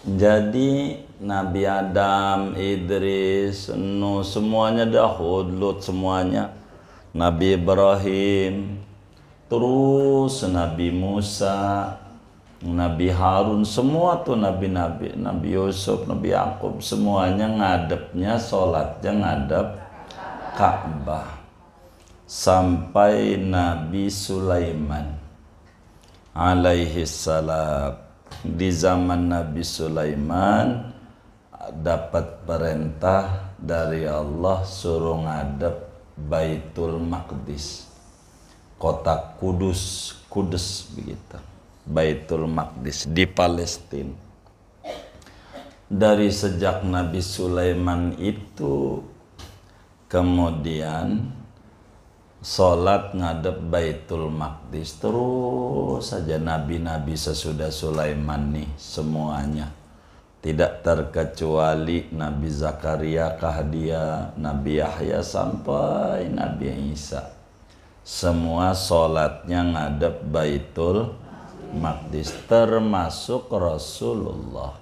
Jadi Nabi Adam, Idris, Nuh, semuanya dah Lut, semuanya. Nabi Ibrahim, terus Nabi Musa, Nabi Harun, semua tuh Nabi-Nabi, Nabi Yusuf, Nabi Yakub, semuanya ngadepnya, sholatnya ngadep Ka'bah. Sampai Nabi Sulaiman alaihi salam di zaman Nabi Sulaiman dapat perintah dari Allah suruh ngadep Baitul Maqdis kota Kudus Kudus begitu Baitul Maqdis di Palestina dari sejak Nabi Sulaiman itu kemudian Salat ngadep Baitul Maqdis terus saja nabi-nabi sesudah Sulaiman nih semuanya. Tidak terkecuali Nabi Zakaria, Kahdia, Nabi Yahya sampai Nabi Isa. Semua sholatnya ngadep Baitul Maqdis termasuk Rasulullah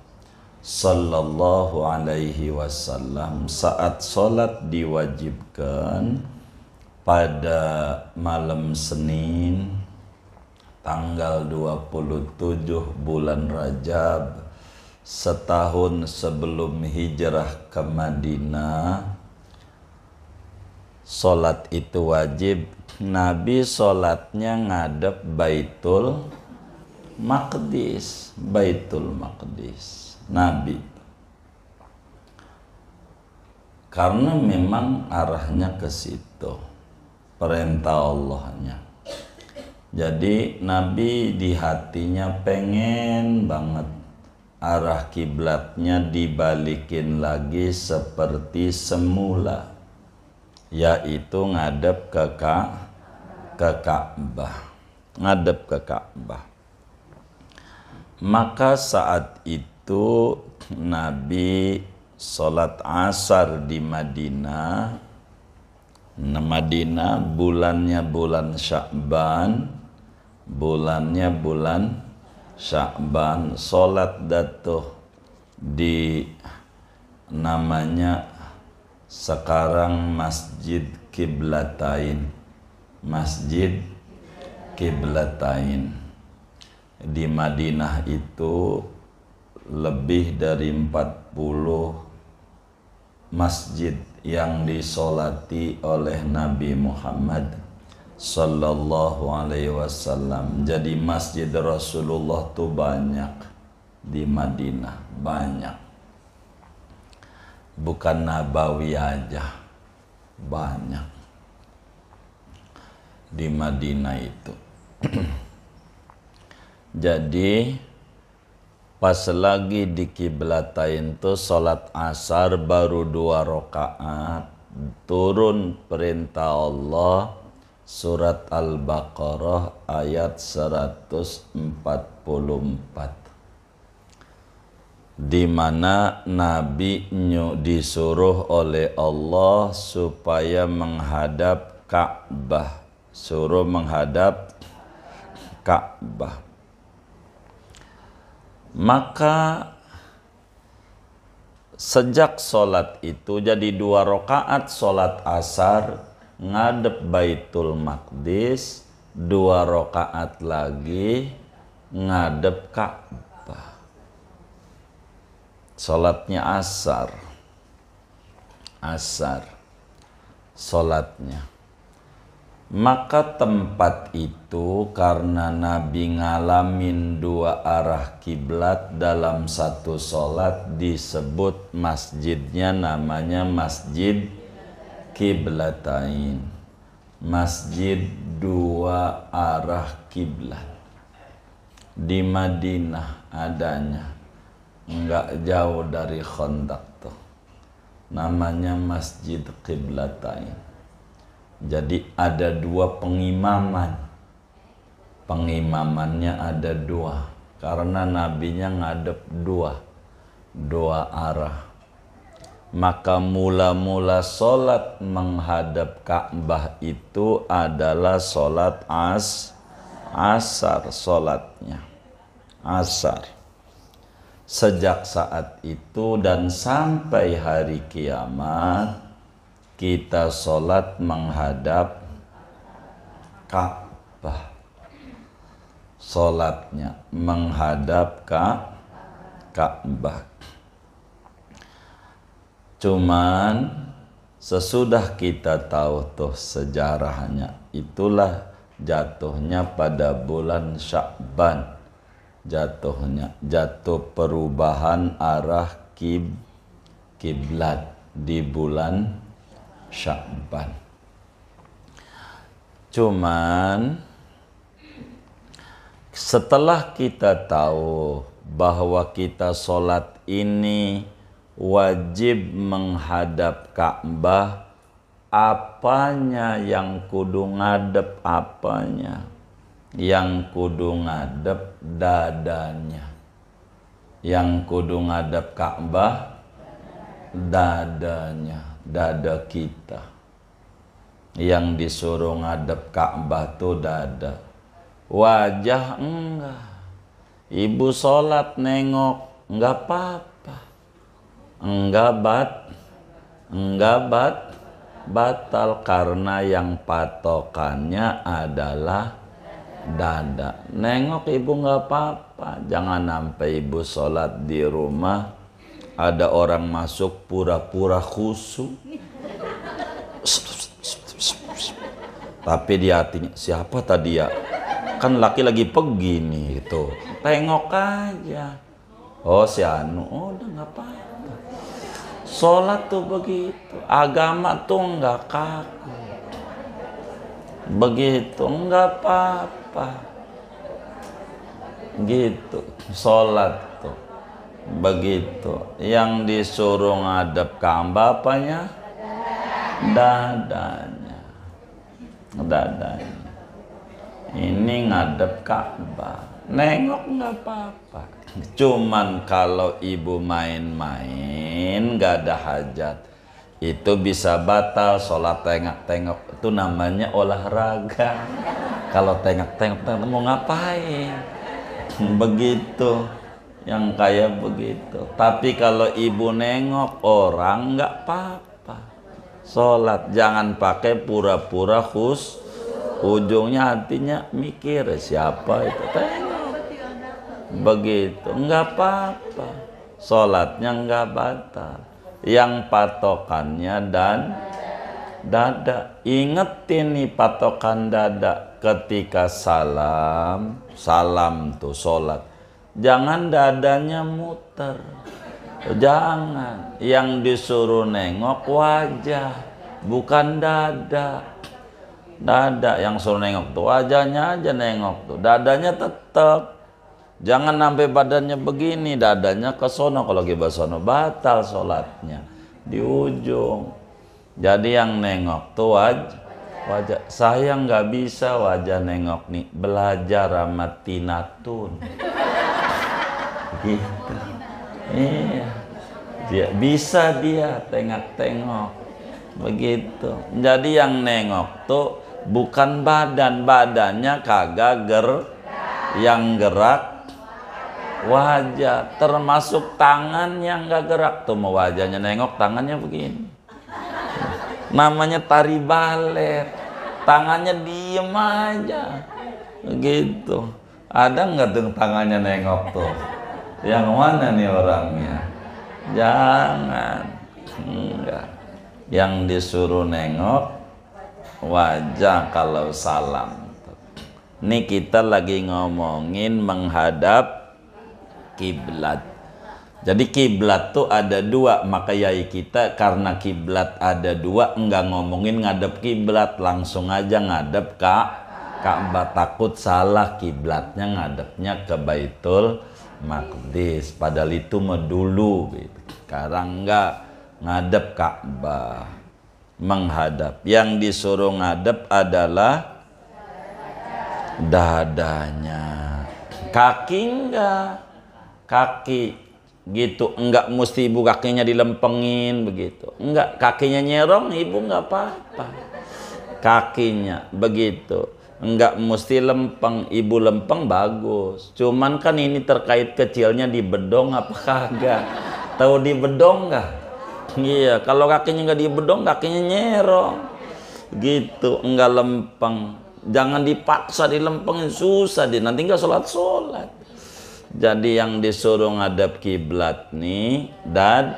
Sallallahu alaihi wasallam saat sholat diwajibkan pada malam Senin tanggal 27 bulan Rajab setahun sebelum hijrah ke Madinah Sholat itu wajib Nabi sholatnya ngadep Baitul Maqdis Baitul Maqdis Nabi karena memang arahnya ke situ perintah Allahnya. Jadi Nabi di hatinya pengen banget arah kiblatnya dibalikin lagi seperti semula yaitu ngadep ke ka, ke Ka'bah ngadep ke Ka'bah maka saat itu Nabi sholat asar di Madinah Madinah bulannya bulan Sya'ban bulannya bulan Sya'ban salat datuh di namanya sekarang Masjid Kiblatain Masjid Kiblatain di Madinah itu lebih dari 40 masjid yang disolati oleh Nabi Muhammad Sallallahu Alaihi Wasallam. Jadi masjid Rasulullah itu banyak di Madinah, banyak. Bukan Nabawi aja, banyak di Madinah itu. Jadi Pas lagi di kiblatain tuh salat asar baru dua rakaat turun perintah Allah surat Al-Baqarah ayat 144 di mana Nabi nyu disuruh oleh Allah supaya menghadap Ka'bah, suruh menghadap Ka'bah maka sejak sholat itu jadi dua rokaat sholat asar ngadep Baitul Maqdis dua rokaat lagi ngadep Ka'bah sholatnya asar asar sholatnya maka tempat itu karena Nabi ngalamin dua arah kiblat dalam satu solat disebut masjidnya namanya Masjid Kiblatain. Masjid dua arah kiblat. Di Madinah adanya. Enggak jauh dari kontak tuh. Namanya Masjid Kiblatain jadi ada dua pengimaman. Pengimamannya ada dua. Karena nabinya ngadep dua. Dua arah. Maka mula-mula solat menghadap Ka'bah itu adalah solat as asar solatnya. Asar. Sejak saat itu dan sampai hari kiamat, kita sholat menghadap Ka'bah sholatnya menghadap Ka Ka'bah cuman sesudah kita tahu tuh sejarahnya itulah jatuhnya pada bulan Syakban jatuhnya jatuh perubahan arah kib kiblat di bulan Sya'ban. Cuman setelah kita tahu bahwa kita sholat ini wajib menghadap Ka'bah, apanya yang kudu ngadep apanya yang kudu ngadep dadanya yang kudu ngadep Ka'bah dadanya dada kita yang disuruh ngadep Ka'bah tuh dada wajah enggak ibu sholat nengok enggak apa-apa enggak bat enggak bat batal karena yang patokannya adalah dada nengok ibu enggak apa-apa jangan sampai ibu sholat di rumah ada orang masuk pura-pura khusu tapi di hatinya siapa tadi ya kan laki lagi pergi nih itu. tengok aja oh si Anu oh udah nggak apa sholat tuh begitu agama tuh nggak kaku begitu nggak apa-apa gitu sholat Begitu. Yang disuruh ngadep kamba apanya? Dadanya. Dadanya. Ini ngadep Ka'bah. Nengok nggak apa-apa. Cuman kalau ibu main-main nggak ada hajat itu bisa batal sholat tengok-tengok itu namanya olahraga kalau tengok-tengok mau ngapain begitu yang kaya begitu. Tapi kalau ibu nengok orang nggak apa-apa. Sholat jangan pakai pura-pura khus. Ujungnya hatinya mikir siapa itu. Tengok. Begitu nggak apa-apa. Sholatnya nggak batal. Yang patokannya dan dada. inget ini patokan dada ketika salam, salam tuh sholat Jangan dadanya muter. Jangan. Yang disuruh nengok wajah, bukan dada. Dada yang suruh nengok tuh wajahnya aja nengok tuh. Dadanya tetap. Jangan sampai badannya begini, dadanya ke sono kalau lagi sono batal sholatnya di ujung. Jadi yang nengok tuh wajah, wajah. Saya nggak bisa wajah nengok nih. Belajar sama tinatun gitu iya dia bisa dia tengok-tengok begitu jadi yang nengok tuh bukan badan badannya kagak ger yang gerak wajah termasuk tangan yang gak gerak tuh mau wajahnya nengok tangannya begini namanya tari balet tangannya diem aja gitu ada nggak tuh tangannya nengok tuh yang mana nih orangnya jangan enggak yang disuruh nengok wajah kalau salam ini kita lagi ngomongin menghadap kiblat jadi kiblat tuh ada dua maka yai kita karena kiblat ada dua enggak ngomongin ngadep kiblat langsung aja ngadep kak kak mbak takut salah kiblatnya ngadepnya ke Baitul Maqdis padahal itu medulu gitu. sekarang enggak ngadep Ka'bah menghadap yang disuruh ngadep adalah dadanya kaki enggak kaki gitu enggak mesti ibu kakinya dilempengin begitu enggak kakinya nyerong ibu enggak apa-apa kakinya begitu Enggak mesti lempeng, ibu lempeng bagus. Cuman kan ini terkait kecilnya di bedong apa kagak. Tahu di bedong gak Iya, kalau kakinya nggak di bedong, kakinya nyerong. Gitu, enggak lempeng. Jangan dipaksa di lempeng susah deh. Nanti nggak sholat-sholat. Jadi yang disuruh ngadap kiblat nih, dad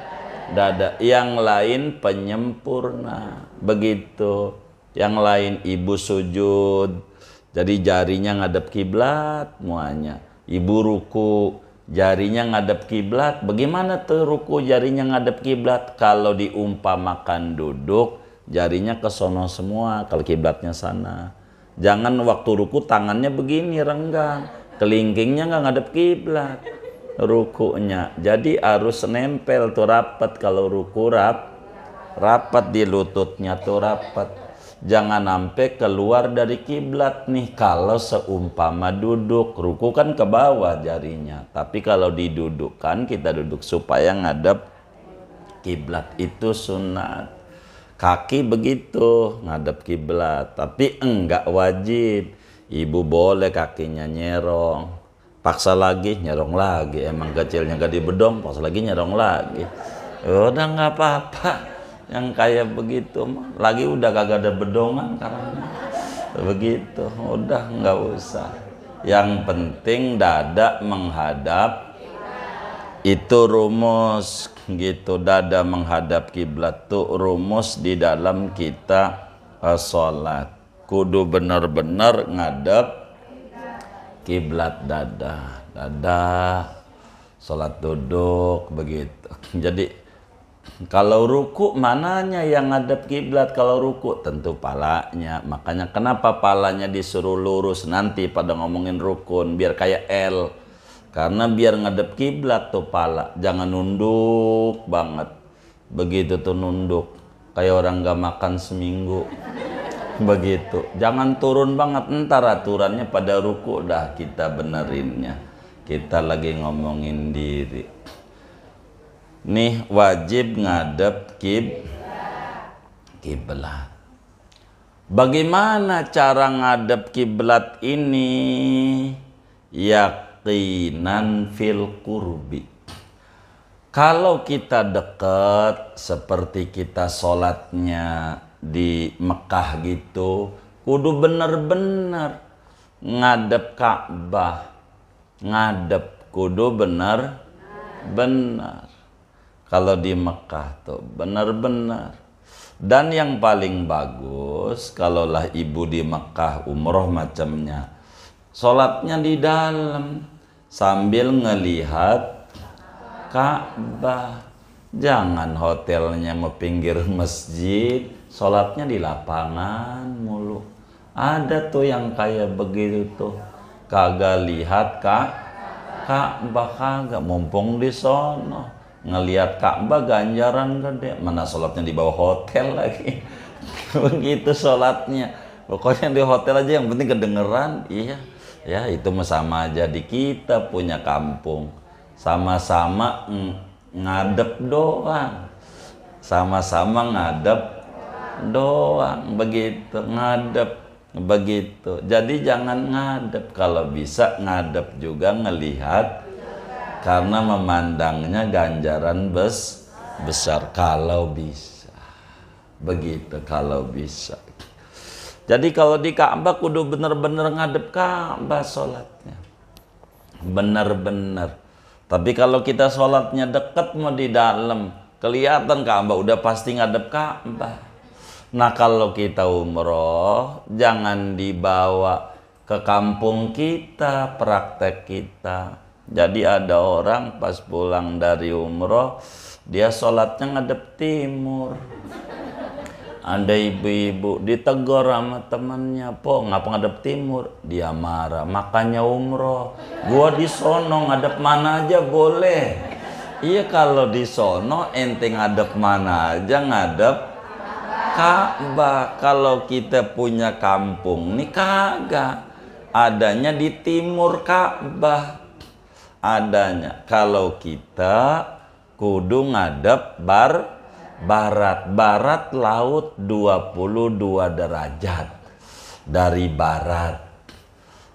dada. Yang lain penyempurna. Begitu yang lain ibu sujud jadi jarinya ngadep kiblat muanya. Ibu ruku jarinya ngadep kiblat. Bagaimana tuh ruku jarinya ngadep kiblat? Kalau diumpamakan duduk, jarinya ke sono semua kalau kiblatnya sana. Jangan waktu ruku tangannya begini renggang, kelingkingnya nggak ngadep kiblat rukunya. Jadi harus nempel tuh rapat kalau ruku rap rapat di lututnya tuh rapat jangan sampai keluar dari kiblat nih kalau seumpama duduk ruku kan ke bawah jarinya tapi kalau didudukkan kita duduk supaya ngadap kiblat itu sunat kaki begitu ngadap kiblat tapi enggak wajib ibu boleh kakinya nyerong paksa lagi nyerong lagi emang kecilnya gak di bedong paksa lagi nyerong lagi udah nggak apa-apa yang kayak begitu lagi udah kagak ada bedongan karena begitu udah nggak usah yang penting dada menghadap itu rumus gitu dada menghadap kiblat tuh rumus di dalam kita eh, sholat kudu benar-benar ngadap kiblat dada dada sholat duduk begitu jadi kalau ruku mananya yang ngadep kiblat? Kalau ruku tentu palanya. Makanya kenapa palanya disuruh lurus nanti pada ngomongin rukun biar kayak L. Karena biar ngadep kiblat tuh pala, jangan nunduk banget. Begitu tuh nunduk, kayak orang gak makan seminggu. Begitu, jangan turun banget. Ntar aturannya pada ruku dah kita benerinnya. Kita lagi ngomongin diri nih wajib ngadep kib kiblat. Bagaimana cara ngadep kiblat ini? Yakinan fil kurbi. Kalau kita dekat seperti kita sholatnya di Mekah gitu, kudu bener-bener ngadep Ka'bah, ngadep kudu bener bener kalau di Mekah tuh benar-benar dan yang paling bagus kalaulah ibu di Mekah umroh macamnya sholatnya di dalam sambil ngelihat Ka'bah jangan hotelnya mau pinggir masjid sholatnya di lapangan mulu ada tuh yang kayak begitu tuh kagak lihat kak Ka'bah kagak mumpung di sono ngelihat Ka'bah ganjaran gede kan mana sholatnya di bawah hotel lagi begitu sholatnya pokoknya di hotel aja yang penting kedengeran iya ya itu sama aja di kita punya kampung sama-sama ngadep doang sama-sama ngadep doang begitu ngadep begitu jadi jangan ngadep kalau bisa ngadep juga ngelihat karena memandangnya ganjaran bes besar kalau bisa begitu kalau bisa jadi kalau di Ka'bah kudu bener-bener ngadep Ka'bah sholatnya bener-bener tapi kalau kita sholatnya deket mau di dalam kelihatan Ka'bah udah pasti ngadep Ka'bah nah kalau kita umroh jangan dibawa ke kampung kita praktek kita jadi ada orang pas pulang dari umroh, dia sholatnya ngadep timur. Ada ibu-ibu ditegur sama temannya, po ngapa ngadep timur? Dia marah, makanya umroh. Gua di ngadep mana aja boleh. Iya kalau disono sono ente ngadep mana aja ngadep Ka'bah. Kalau kita punya kampung nih kagak. Adanya di timur Ka'bah adanya kalau kita kudu ngadep bar barat barat laut 22 derajat dari barat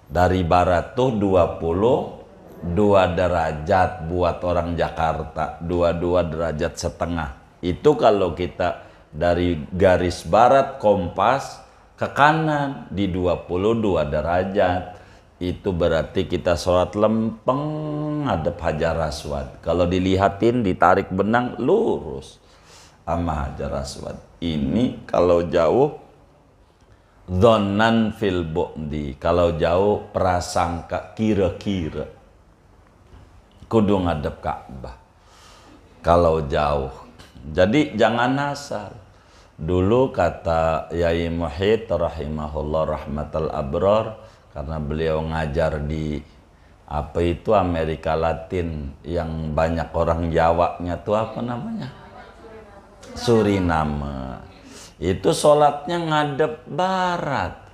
dari barat tuh 22 derajat buat orang Jakarta 22 derajat setengah itu kalau kita dari garis barat kompas ke kanan di 22 derajat itu berarti kita sholat lempeng ngadep hajar aswad. Kalau dilihatin ditarik benang lurus sama hajar aswad. Ini kalau jauh donan fil bu'di. Kalau jauh prasangka kira-kira. Kudu ngadep Ka'bah. Kalau jauh. Jadi jangan asal. Dulu kata Yai Muhid rahimahullah rahmatal abrar karena beliau ngajar di apa itu Amerika Latin yang banyak orang Jawanya tuh apa namanya Suriname itu sholatnya ngadep barat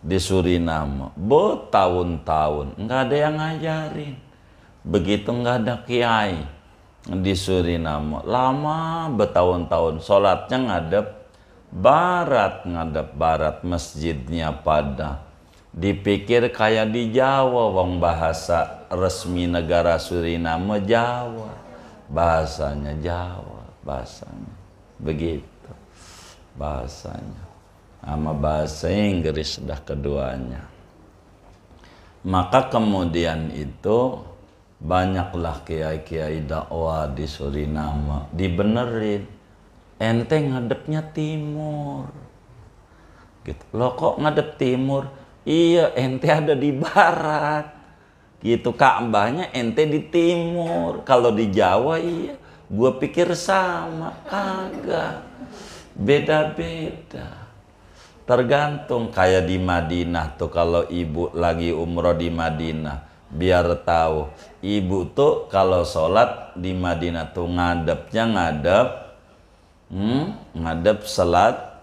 di Suriname bertahun-tahun nggak ada yang ngajarin begitu nggak ada kiai di Suriname lama bertahun-tahun sholatnya ngadep barat ngadep barat masjidnya pada dipikir kayak di Jawa wong bahasa resmi negara Suriname Jawa bahasanya Jawa bahasanya begitu bahasanya sama bahasa Inggris dah keduanya maka kemudian itu banyaklah kiai-kiai dakwah di Suriname dibenerin enteng ngadepnya timur gitu lo kok ngadep timur Iya, ente ada di barat. Gitu Ka'bahnya ente di timur. Kalau di Jawa iya, Gue pikir sama, kagak. Beda-beda. Tergantung kayak di Madinah tuh kalau ibu lagi umroh di Madinah biar tahu ibu tuh kalau sholat di Madinah tuh ngadepnya ngadep hmm, ngadep selat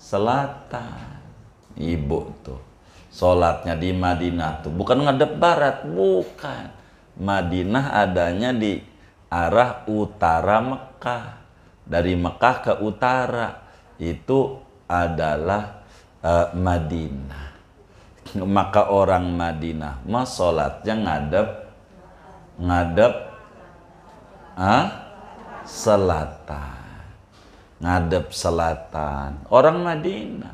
selatan ibu tuh Sholatnya di Madinah tuh bukan ngadep barat, bukan. Madinah adanya di arah utara Mekah. Dari Mekah ke utara itu adalah uh, Madinah. Maka orang Madinah mas sholatnya ngadep ngadep huh? selatan ngadep selatan orang Madinah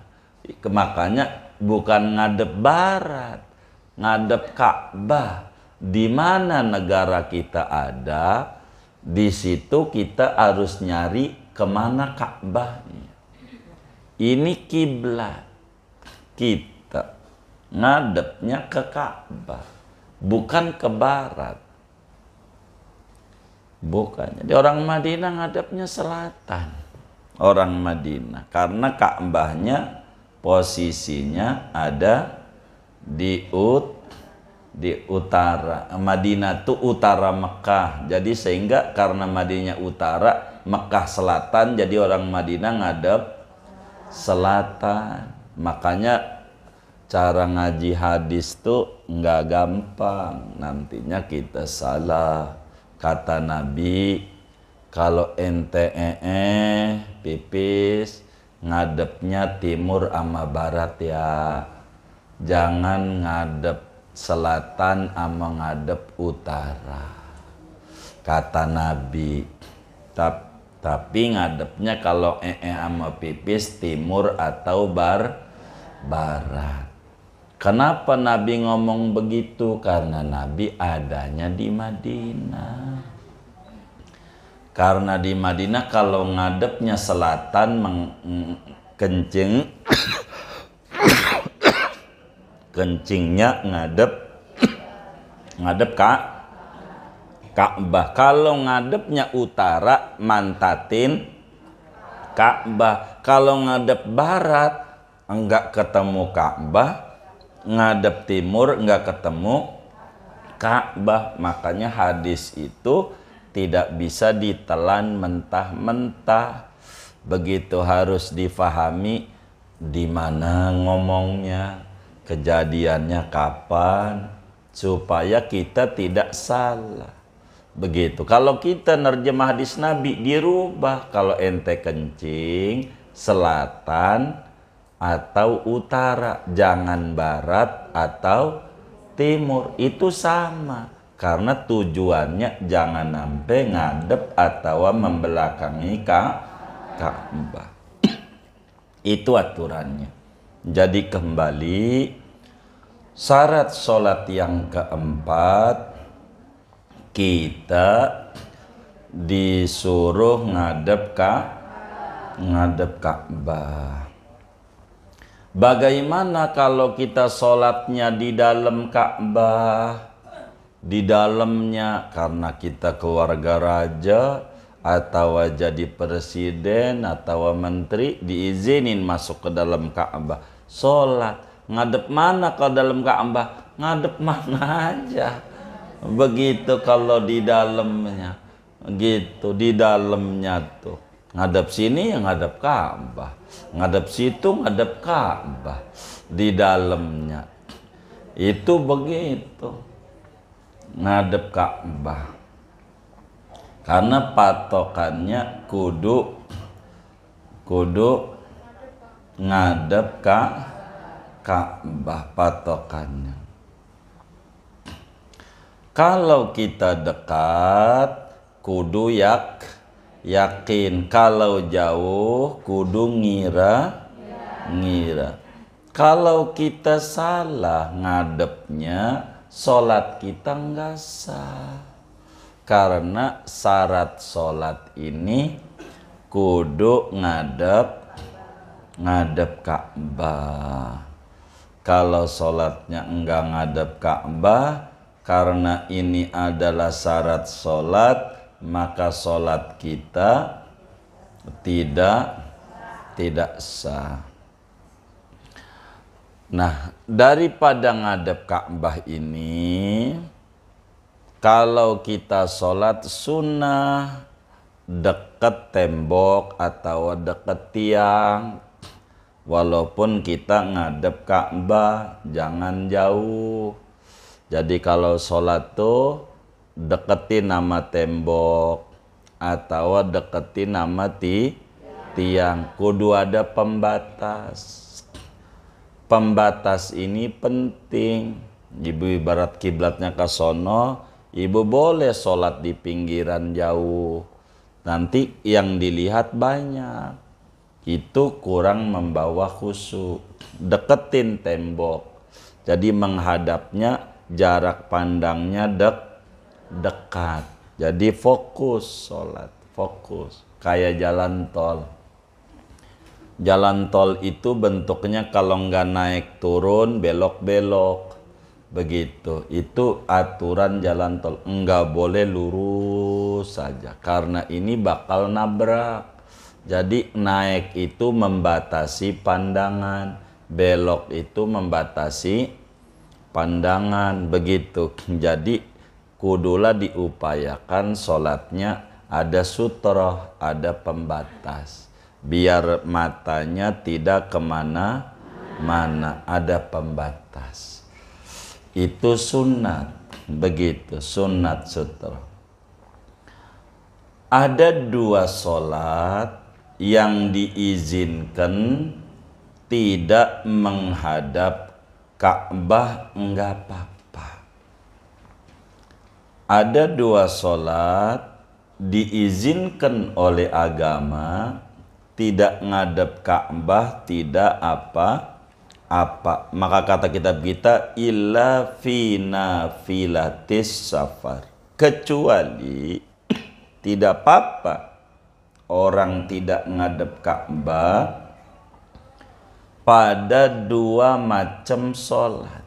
makanya bukan ngadep barat, ngadep Ka'bah. Di mana negara kita ada, di situ kita harus nyari kemana Ka'bahnya. Ini kiblat kita ngadepnya ke Ka'bah, bukan ke barat. Bukan. Jadi orang Madinah ngadepnya selatan. Orang Madinah karena Ka'bahnya posisinya ada di ut di utara Madinah tuh utara Mekah jadi sehingga karena Madinah utara Mekah selatan jadi orang Madinah ngadep selatan makanya cara ngaji hadis tuh nggak gampang nantinya kita salah kata Nabi kalau ente eh, eh, pipis ngadepnya timur ama barat ya. Jangan ngadep selatan ama ngadep utara. Kata Nabi. Tapi tapi ngadepnya kalau ee -e ama pipis timur atau bar barat. Kenapa Nabi ngomong begitu? Karena Nabi adanya di Madinah. Karena di Madinah kalau ngadepnya selatan kencing kencingnya ngadep ngadep Kak Ka'bah. Kalau ngadepnya utara mantatin Ka'bah. Kalau ngadep barat enggak ketemu Ka'bah, ngadep timur enggak ketemu Ka'bah. Makanya hadis itu tidak bisa ditelan mentah-mentah begitu harus difahami di mana ngomongnya kejadiannya kapan supaya kita tidak salah begitu kalau kita nerjemah hadis nabi dirubah kalau ente kencing selatan atau utara jangan barat atau timur itu sama karena tujuannya jangan sampai ngadep atau membelakangi ka Ka'bah. Itu aturannya. Jadi kembali syarat sholat yang keempat kita disuruh ngadep ka ngadep Ka'bah. Bagaimana kalau kita sholatnya di dalam Ka'bah? di dalamnya karena kita keluarga raja atau jadi presiden atau menteri diizinin masuk ke dalam Ka'bah sholat ngadep mana ke dalam Ka'bah ngadep mana aja begitu kalau di dalamnya gitu di dalamnya tuh ngadep sini yang ngadep Ka'bah ngadep situ ngadep Ka'bah di dalamnya itu begitu ngadep Ka'bah karena patokannya kudu kudu ngadep ka Ka'bah patokannya kalau kita dekat kudu yak yakin kalau jauh kudu ngira ngira kalau kita salah ngadepnya sholat kita nggak sah karena syarat sholat ini kudu ngadep ngadep Ka'bah kalau sholatnya enggak ngadep Ka'bah karena ini adalah syarat sholat maka sholat kita tidak tidak sah Nah, daripada ngadep Ka'bah ini, kalau kita sholat sunnah deket tembok atau deket tiang, walaupun kita ngadep Ka'bah, jangan jauh. Jadi kalau sholat tuh deketin nama tembok atau deketin nama ti tiang. Kudu ada pembatas pembatas ini penting. Ibu ibarat kiblatnya ke sono, ibu boleh sholat di pinggiran jauh. Nanti yang dilihat banyak. Itu kurang membawa khusyuk. Deketin tembok. Jadi menghadapnya jarak pandangnya dek dekat. Jadi fokus sholat, fokus. Kayak jalan tol jalan tol itu bentuknya kalau nggak naik turun belok-belok begitu itu aturan jalan tol nggak boleh lurus saja karena ini bakal nabrak jadi naik itu membatasi pandangan belok itu membatasi pandangan begitu jadi kudulah diupayakan sholatnya ada sutroh ada pembatas biar matanya tidak kemana mana ada pembatas itu sunat begitu sunat sutra ada dua solat yang diizinkan tidak menghadap Ka'bah enggak apa-apa ada dua solat diizinkan oleh agama tidak ngadep Ka'bah tidak apa apa maka kata kitab kita illa fina filatis safar kecuali tidak apa-apa orang tidak ngadep Ka'bah pada dua macam sholat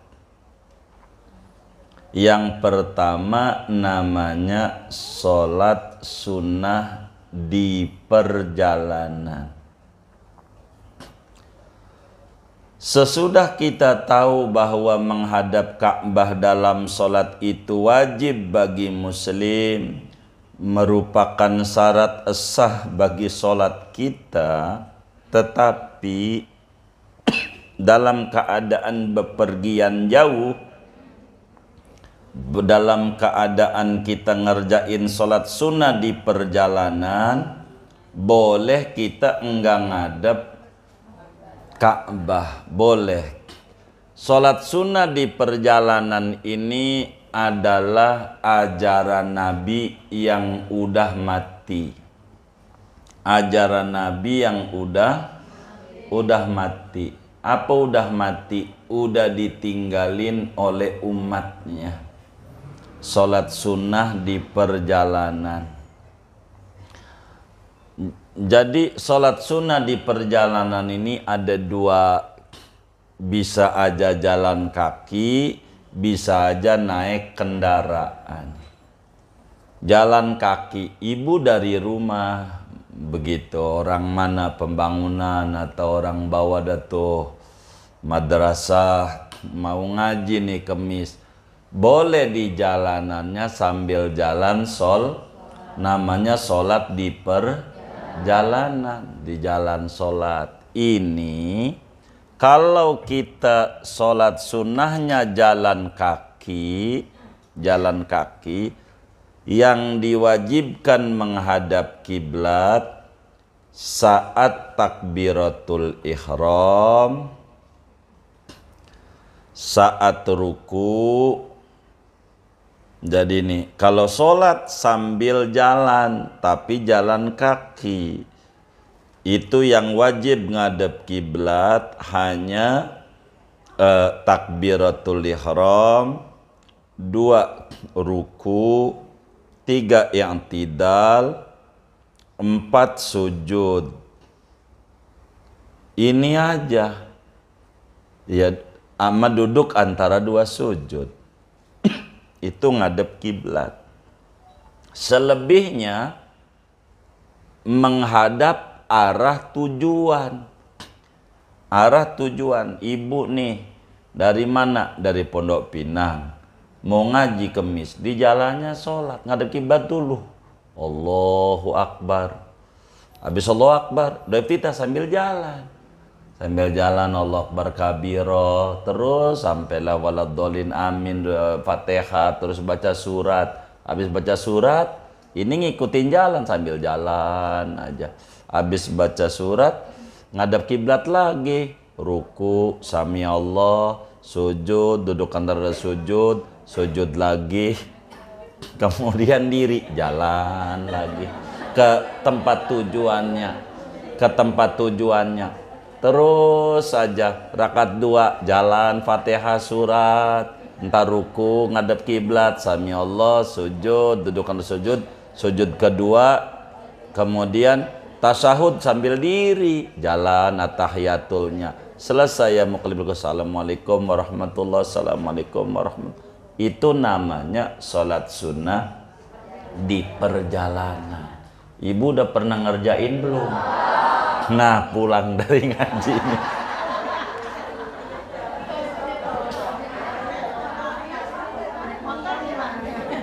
yang pertama namanya sholat sunnah di perjalanan. Sesudah kita tahu bahwa menghadap Ka'bah dalam solat itu wajib bagi muslim merupakan syarat sah bagi solat kita tetapi dalam keadaan bepergian jauh dalam keadaan kita ngerjain sholat sunnah di perjalanan boleh kita enggak ngadep Ka'bah boleh Sholat sunnah di perjalanan ini adalah ajaran Nabi yang udah mati. Ajaran Nabi yang udah udah mati. Apa udah mati? Udah ditinggalin oleh umatnya sholat sunnah di perjalanan. Jadi sholat sunnah di perjalanan ini ada dua, bisa aja jalan kaki, bisa aja naik kendaraan. Jalan kaki ibu dari rumah, begitu orang mana pembangunan atau orang bawa datuh madrasah mau ngaji nih kemis boleh di jalanannya sambil jalan sol namanya solat di perjalanan di jalan solat ini kalau kita sholat sunnahnya jalan kaki, jalan kaki yang diwajibkan menghadap kiblat saat takbiratul ihram, saat ruku, jadi ini, kalau sholat sambil jalan, tapi jalan kaki, itu yang wajib ngadep kiblat hanya eh, takbiratul ihram, dua ruku, tiga yang tidal, empat sujud. Ini aja, ya, ama duduk antara dua sujud itu ngadep kiblat. Selebihnya menghadap arah tujuan. Arah tujuan ibu nih dari mana? Dari Pondok Pinang. Mau ngaji kemis, di jalannya sholat, ngadep kiblat dulu. Allahu Akbar. Habis Allahu Akbar, doa sambil jalan sambil jalan Allah berkabiro terus sampailah dolin amin eh, fatihah terus baca surat habis baca surat ini ngikutin jalan sambil jalan aja habis baca surat ngadap kiblat lagi ruku sami Allah sujud duduk antara sujud sujud lagi kemudian diri jalan lagi ke tempat tujuannya ke tempat tujuannya terus saja rakaat dua jalan fatihah surat entar ruku ngadap kiblat sami Allah sujud dudukan sujud sujud kedua kemudian tasahud sambil diri jalan atahiyatulnya selesai ya muqlibul assalamualaikum warahmatullahi assalamualaikum warahmatullahi itu namanya sholat sunnah di perjalanan Ibu udah pernah ngerjain belum? Nah, pulang dari ngaji ini.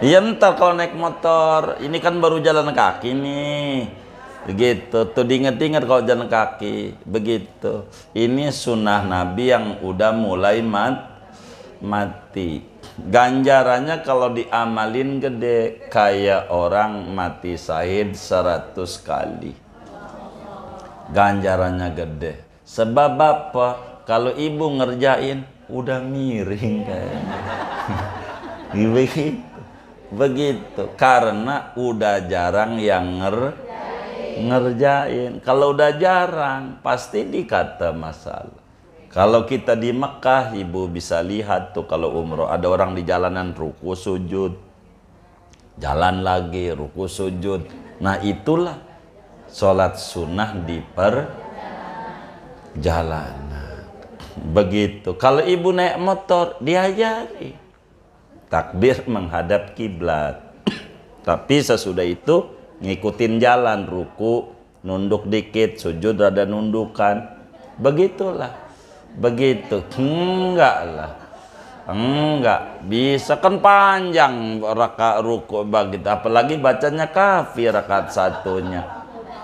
Iya ntar kalau naik motor, ini kan baru jalan kaki nih. Begitu, tuh diinget-inget kalau jalan kaki. Begitu. Ini sunnah Nabi yang udah mulai mat mati ganjarannya kalau diamalin gede kayak orang mati syahid seratus kali ganjarannya gede sebab apa kalau ibu ngerjain udah miring kayaknya begitu begitu karena udah jarang yang nger ngerjain kalau udah jarang pasti dikata masalah kalau kita di Mekah, ibu bisa lihat tuh kalau umroh ada orang di jalanan ruku sujud, jalan lagi ruku sujud. Nah itulah sholat sunnah di per perjalanan. Begitu. Kalau ibu naik motor diajari takbir menghadap kiblat. Tapi sesudah itu ngikutin jalan ruku nunduk dikit sujud rada nundukan begitulah begitu enggak lah enggak bisa kan panjang rakaat ruku begitu apalagi bacanya kafir rakaat satunya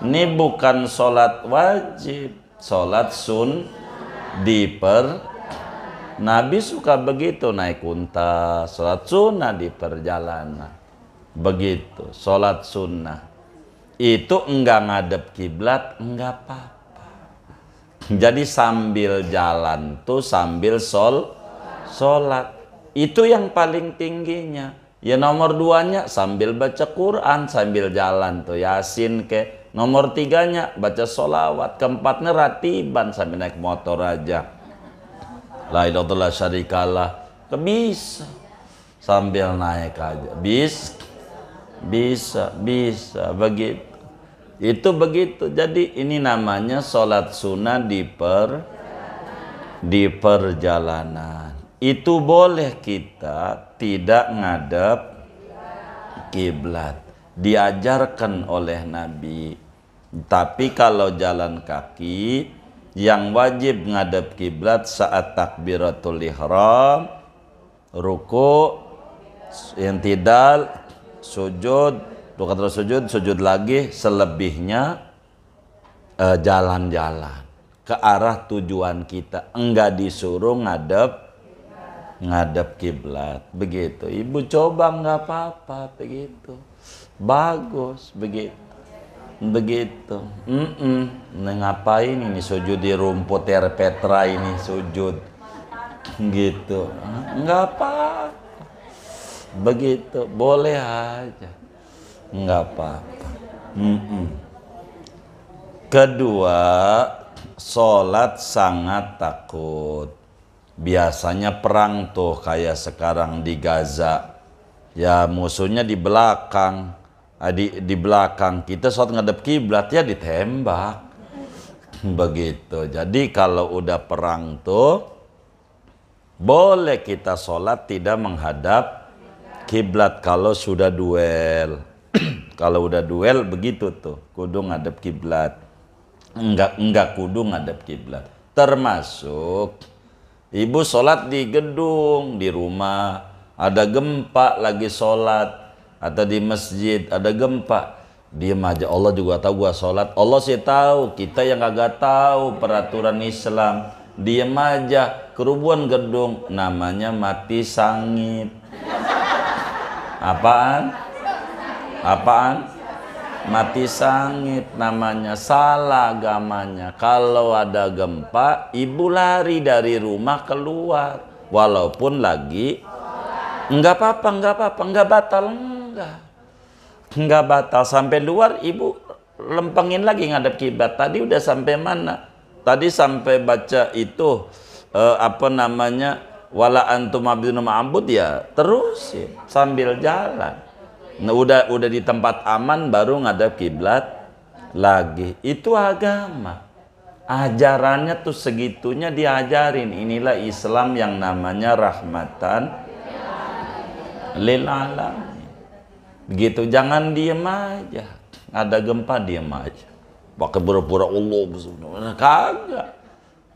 ini bukan sholat wajib sholat sun diper Nabi suka begitu naik unta sholat sunnah di perjalanan begitu sholat sunnah itu enggak ngadep kiblat enggak apa-apa jadi sambil jalan tuh sambil sol, sholat. Itu yang paling tingginya. Ya nomor duanya sambil baca Quran sambil jalan tuh Yasin ke. Nomor tiganya baca solawat. Keempatnya ratiban sambil naik motor aja. La ilallah syarikalah. bisa Sambil naik aja. Bis. Bisa, bisa. Begitu. Itu begitu. Jadi ini namanya sholat sunnah di per di perjalanan. Itu boleh kita tidak ngadap kiblat. Diajarkan oleh Nabi. Tapi kalau jalan kaki yang wajib ngadap kiblat saat takbiratul ihram, ruku, yang sujud, dua kata sujud sujud lagi selebihnya eh, jalan-jalan eh, ke arah tujuan kita enggak disuruh ngadep ngadep kiblat begitu ibu coba nggak apa-apa begitu bagus begitu begitu mm -mm. ngapain ini sujud di rumput petra ini sujud gitu nggak apa begitu boleh aja nggak apa-apa. Mm -mm. Kedua, sholat sangat takut. Biasanya perang tuh kayak sekarang di Gaza. Ya musuhnya di belakang, ah, di, di belakang kita sholat ngadep kiblat ya ditembak. Begitu. Jadi kalau udah perang tuh boleh kita sholat tidak menghadap kiblat kalau sudah duel. kalau udah duel begitu tuh kudu ngadep kiblat enggak enggak kudu ngadep kiblat termasuk ibu sholat di gedung di rumah ada gempa lagi sholat atau di masjid ada gempa diem aja Allah juga tahu gua sholat Allah sih tahu kita yang agak tahu peraturan Islam diem aja kerubuan gedung namanya mati sangit apaan Apaan? Mati sangit namanya salah agamanya. Kalau ada gempa, ibu lari dari rumah keluar. Walaupun lagi enggak apa-apa, enggak apa-apa, enggak batal, enggak. Enggak batal sampai luar ibu lempengin lagi ngadap kibat Tadi udah sampai mana? Tadi sampai baca itu eh, apa namanya? Wala antum abdun ambud ya, terus sambil jalan. Nah, udah udah di tempat aman baru ngadap kiblat lagi. Itu agama. Ajarannya tuh segitunya diajarin. Inilah Islam yang namanya rahmatan lil alamin. Begitu jangan diem aja. Ada gempa diem aja. Pakai pura-pura Allah kagak.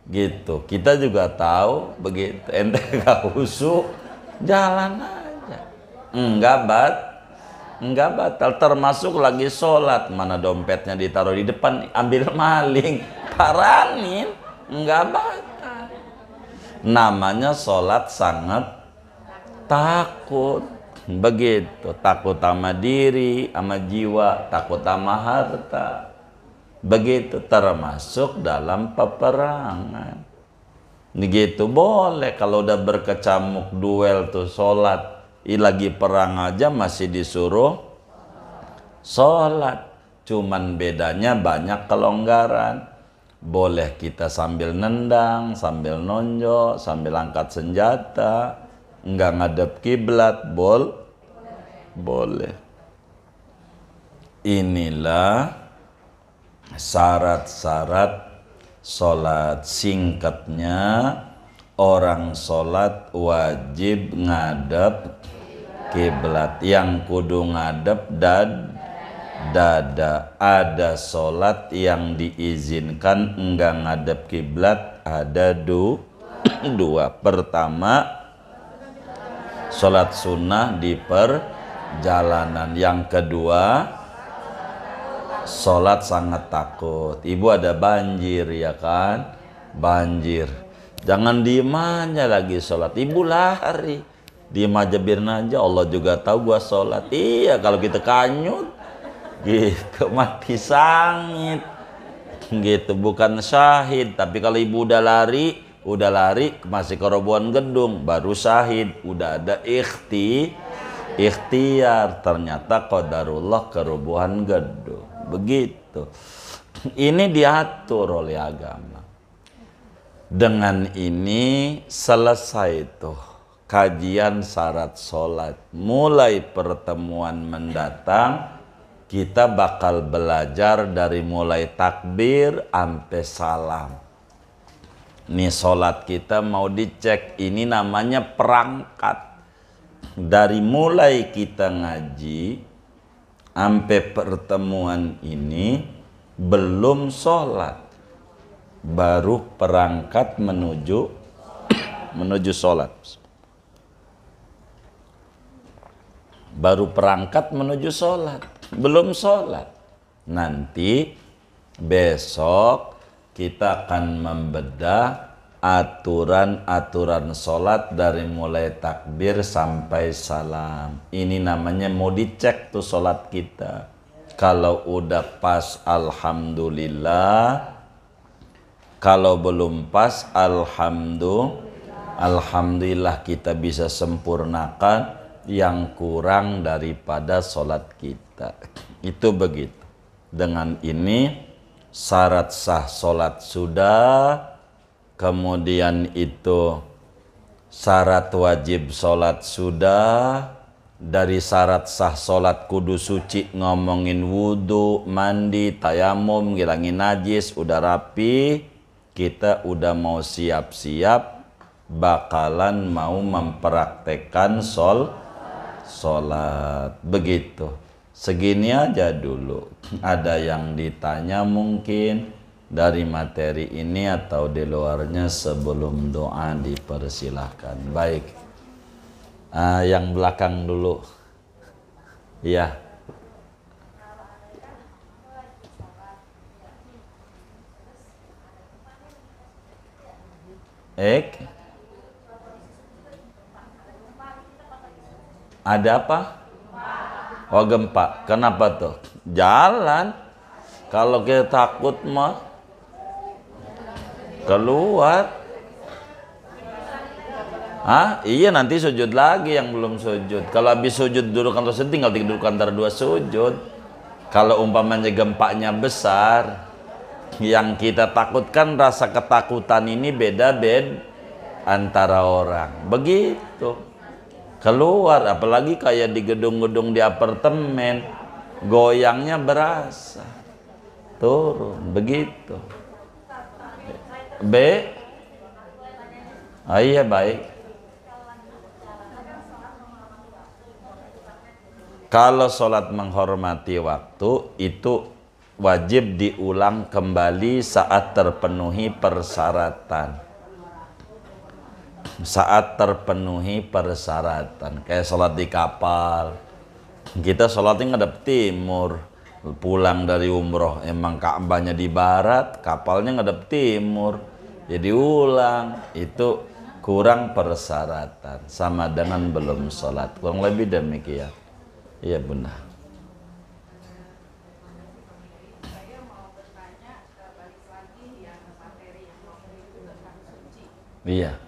Gitu. Kita juga tahu begitu. Ente gak usuk jalan aja. Enggak bat Enggak batal, termasuk lagi sholat. Mana dompetnya ditaruh di depan, ambil maling. Paranin, enggak batal. Namanya sholat sangat takut. Begitu, takut sama diri, sama jiwa, takut sama harta. Begitu, termasuk dalam peperangan. Begitu, boleh kalau udah berkecamuk duel tuh sholat lagi perang aja masih disuruh sholat cuman bedanya banyak kelonggaran boleh kita sambil nendang sambil nonjok sambil angkat senjata nggak ngadep kiblat bol boleh inilah syarat-syarat sholat singkatnya orang sholat wajib ngadep kiblat yang kudu ngadep dan dada ada solat yang diizinkan enggak ngadep kiblat ada du dua pertama solat sunnah di perjalanan yang kedua solat sangat takut ibu ada banjir ya kan banjir jangan dimanya lagi solat ibu lari di aja biarin aja, Allah juga tahu gua sholat. Iya, kalau kita kanyut, gitu, mati sangit. Gitu, bukan syahid. Tapi kalau ibu udah lari, udah lari, masih kerobohan gedung, baru syahid. Udah ada ikhti, ikhtiar. Ternyata qadarullah kerobohan gedung. Begitu. Ini diatur oleh agama. Dengan ini selesai tuh kajian syarat sholat. Mulai pertemuan mendatang, kita bakal belajar dari mulai takbir sampai salam. ini sholat kita mau dicek, ini namanya perangkat. Dari mulai kita ngaji, sampai pertemuan ini, belum sholat. Baru perangkat menuju menuju sholat. baru perangkat menuju sholat, belum sholat. Nanti besok kita akan membedah aturan-aturan sholat dari mulai takbir sampai salam. Ini namanya mau dicek tuh sholat kita. Kalau udah pas Alhamdulillah, kalau belum pas Alhamdulillah, Alhamdulillah kita bisa sempurnakan yang kurang daripada sholat kita. Itu begitu. Dengan ini syarat sah sholat sudah, kemudian itu syarat wajib sholat sudah, dari syarat sah sholat kudus suci ngomongin wudhu, mandi, tayamum, ngilangin najis, udah rapi, kita udah mau siap-siap bakalan mau mempraktekkan sol sholat begitu segini aja dulu ada yang ditanya mungkin dari materi ini atau di luarnya sebelum doa dipersilahkan baik uh, yang belakang dulu iya Eh. Ada apa? Oh gempa. Kenapa tuh? Jalan. Kalau kita takut mah keluar. Ah, iya nanti sujud lagi yang belum sujud. Kalau habis sujud dulu kan terus tinggal tidur kan dua sujud. Kalau umpamanya gempanya besar, yang kita takutkan rasa ketakutan ini beda-beda antara orang. Begitu keluar apalagi kayak di gedung-gedung di apartemen goyangnya berasa turun begitu B ah, iya baik kalau sholat menghormati waktu itu wajib diulang kembali saat terpenuhi persyaratan saat terpenuhi persyaratan kayak sholat di kapal kita sholatnya ngadep timur pulang dari umroh emang Ka'bahnya di barat kapalnya ngadep timur jadi ya ulang itu kurang persyaratan sama dengan belum sholat kurang lebih demikian iya bunda iya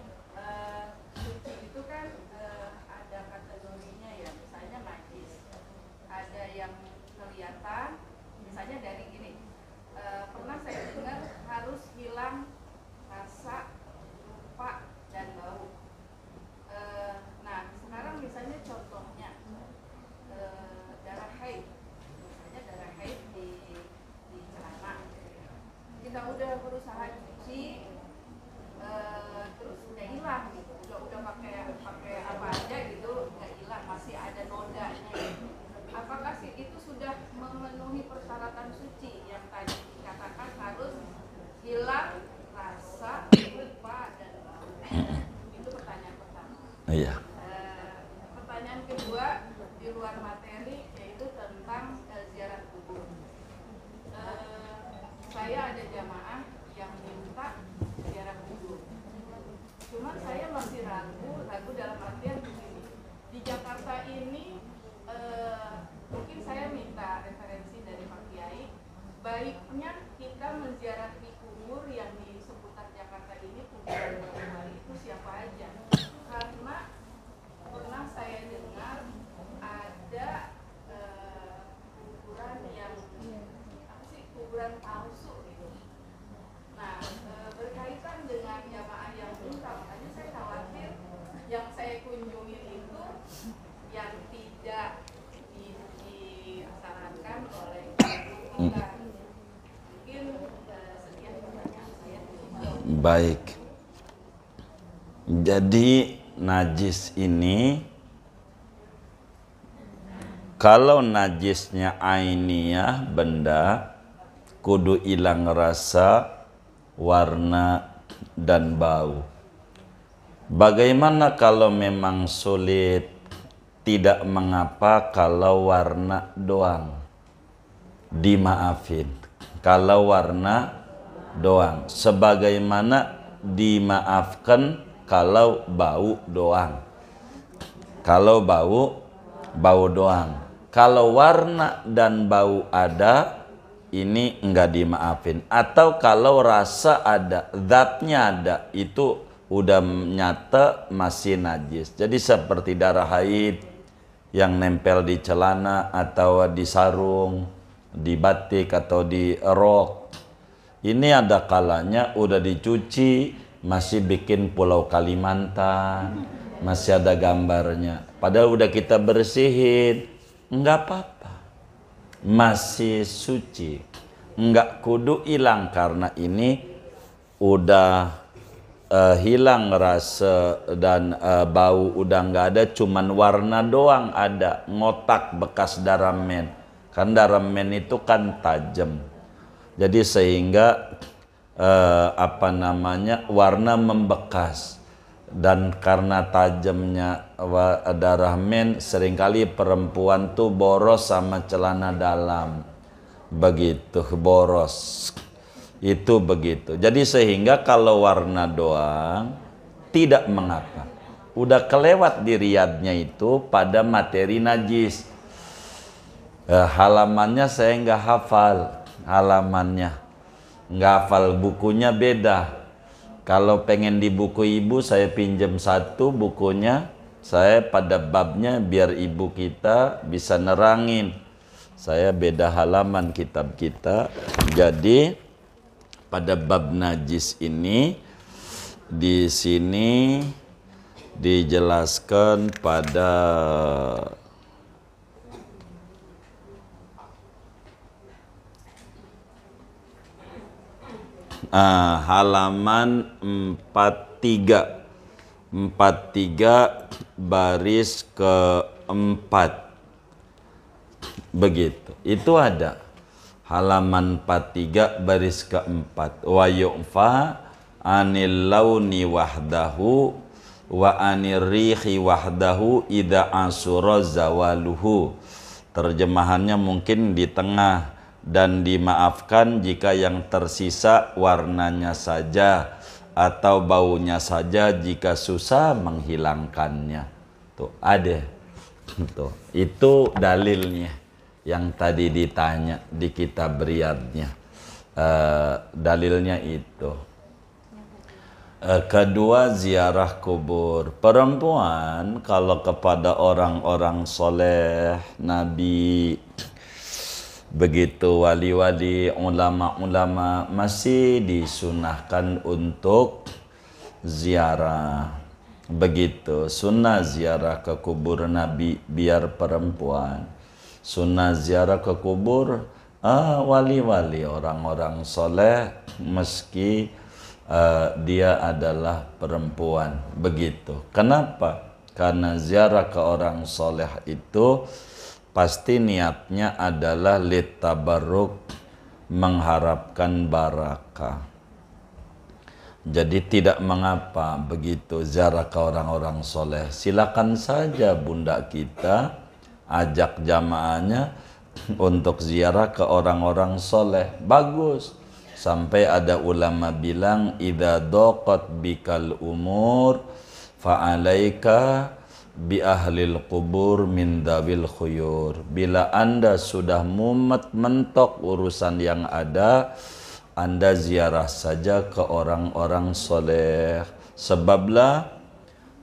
baik. Jadi najis ini kalau najisnya ainiyah benda kudu hilang rasa, warna dan bau. Bagaimana kalau memang sulit? Tidak mengapa kalau warna doang dimaafin. Kalau warna doang sebagaimana dimaafkan kalau bau doang kalau bau bau doang kalau warna dan bau ada ini enggak dimaafin atau kalau rasa ada zatnya ada itu udah nyata masih najis jadi seperti darah haid yang nempel di celana atau di sarung di batik atau di rok ini ada kalanya udah dicuci, masih bikin pulau Kalimantan, masih ada gambarnya. Padahal udah kita bersihin, enggak apa-apa. Masih suci, enggak kudu hilang karena ini udah uh, hilang rasa dan uh, bau udah nggak ada cuman warna doang ada ngotak bekas darah daramen kan men itu kan tajam jadi sehingga eh, apa namanya warna membekas dan karena tajamnya darah men seringkali perempuan tuh boros sama celana dalam begitu boros itu begitu jadi sehingga kalau warna doang tidak mengapa udah kelewat di riadnya itu pada materi najis eh, halamannya saya nggak hafal halamannya. Ngafal bukunya beda. Kalau pengen di buku ibu saya pinjam satu bukunya, saya pada babnya biar ibu kita bisa nerangin. Saya beda halaman kitab kita. Jadi pada bab najis ini di sini dijelaskan pada ah, halaman 43 43 baris ke 4 begitu itu ada halaman 43 baris ke 4 wa yu'fa anil launi wahdahu wa anir rihi wahdahu ida asura zawaluhu terjemahannya mungkin di tengah dan dimaafkan jika yang tersisa warnanya saja atau baunya saja jika susah menghilangkannya. Tuh, ada. Tuh, itu dalilnya yang tadi ditanya di kitab riadnya. Uh, dalilnya itu. Uh, kedua ziarah kubur. Perempuan kalau kepada orang-orang soleh, nabi, begitu wali-wali ulama-ulama masih disunahkan untuk ziarah begitu sunnah ziarah ke kubur nabi biar perempuan sunnah ziarah ke kubur ah, wali-wali orang-orang soleh meski uh, dia adalah perempuan begitu kenapa karena ziarah ke orang soleh itu pasti niatnya adalah litabaruk mengharapkan barakah. Jadi tidak mengapa begitu ziarah ke orang-orang soleh. Silakan saja bunda kita ajak jamaahnya untuk ziarah ke orang-orang soleh. Bagus. Sampai ada ulama bilang, Ida doqat bikal umur fa'alaika bi ahlil kubur min dawil khuyur. Bila Anda sudah mumet mentok urusan yang ada, Anda ziarah saja ke orang-orang soleh. Sebablah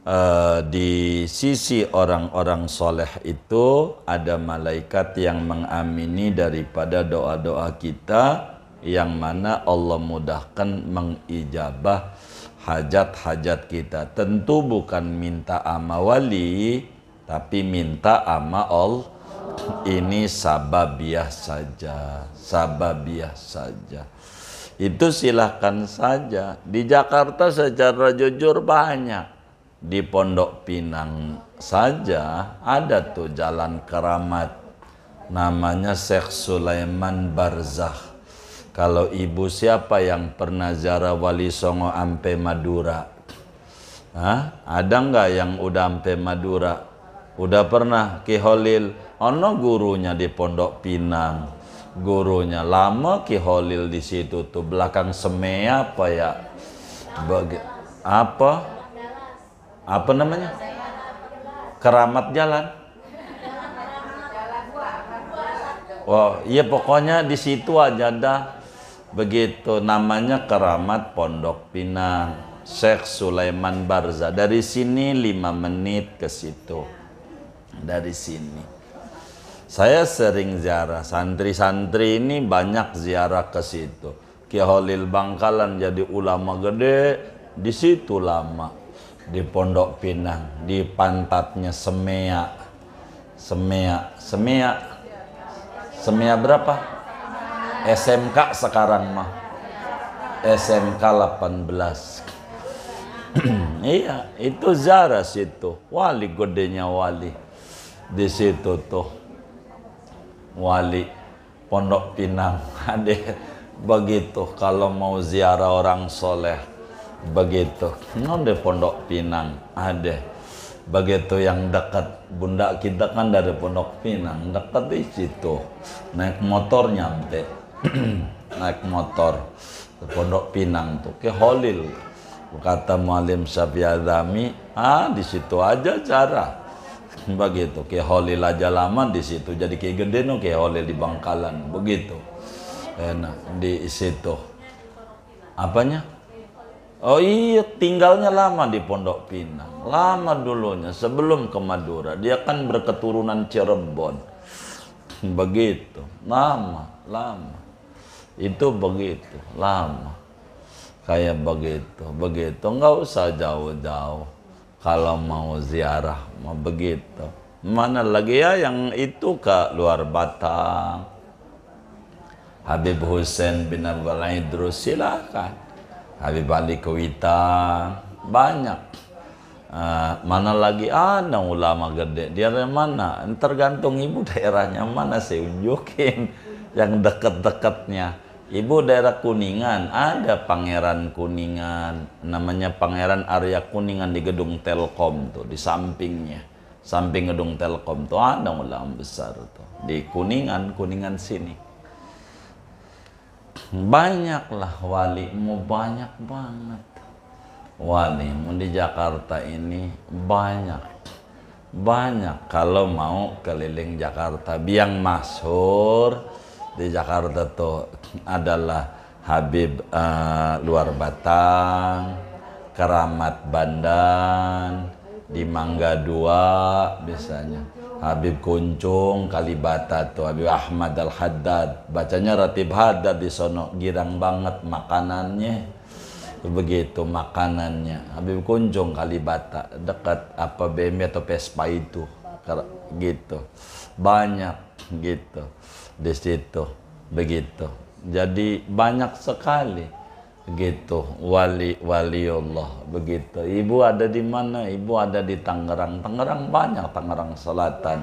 uh, di sisi orang-orang soleh itu ada malaikat yang mengamini daripada doa-doa kita yang mana Allah mudahkan mengijabah hajat-hajat kita. Tentu bukan minta ama wali, tapi minta ama all Ini sababiah saja, sababiah saja. Itu silahkan saja. Di Jakarta secara jujur banyak. Di Pondok Pinang saja ada tuh jalan keramat. Namanya Syekh Sulaiman Barzah kalau ibu siapa yang pernah jara wali songo ampe Madura? Hah? Ada nggak yang udah ampe Madura? Udah pernah Ki Holil? Ono gurunya di Pondok Pinang. Gurunya lama Ki Holil di situ tuh belakang semea apa ya? Bagi, apa? Apa namanya? Keramat Jalan. Wow, oh, iya pokoknya di situ aja dah Begitu namanya keramat Pondok Pinang. Syekh Sulaiman Barza. Dari sini lima menit ke situ. Dari sini. Saya sering ziarah. Santri-santri ini banyak ziarah ke situ. Kiholil Bangkalan jadi ulama gede. Di situ lama. Di Pondok Pinang. Di pantatnya Semea. Semea. Semea. Semea berapa? SMK sekarang mah SMK 18 iya itu Zara situ, wali godenya wali di situ tuh wali Pondok Pinang ada begitu kalau mau ziarah orang soleh begitu nonde Pondok Pinang ada begitu yang dekat bunda kita kan dari Pondok Pinang dekat di situ naik motor nyampe naik motor ke Pondok Pinang tuh ke Holil kata Malim Sabiadami ah di situ aja cara begitu ke Holil aja lama di situ jadi ke gede no ke Holil di Bangkalan begitu enak di situ apanya Oh iya, tinggalnya lama di Pondok Pinang. Lama dulunya, sebelum ke Madura. Dia kan berketurunan Cirebon. Begitu. Lama, lama itu begitu lama kayak begitu begitu nggak usah jauh-jauh kalau mau ziarah mau begitu mana lagi ya yang itu ke luar Batang Habib Hussein bin Abdul Idrus silakan Habib Ali Kuita banyak Uh, mana lagi ada ah, ulama gede dia dari mana tergantung ibu daerahnya mana saya unjukin yang deket-deketnya. Ibu daerah Kuningan, ada Pangeran Kuningan, namanya Pangeran Arya Kuningan di gedung Telkom tuh, di sampingnya. Samping gedung Telkom tuh ada ulama besar tuh, di Kuningan, Kuningan sini. Banyaklah wali mau banyak banget. Wali di Jakarta ini banyak banyak kalau mau keliling Jakarta biang masur di Jakarta tuh adalah Habib uh, Luar Batang, Keramat Bandan, di Mangga Dua biasanya. Habib Kuncung, Kalibata tuh Habib Ahmad Al Haddad. Bacanya Ratib Haddad di sono, girang banget makanannya. Begitu makanannya. Habib Kuncung Kalibata dekat apa BMW atau Vespa itu. Gitu. Banyak gitu di situ begitu jadi banyak sekali gitu wali wali Allah begitu ibu ada di mana ibu ada di Tangerang Tangerang banyak Tangerang Selatan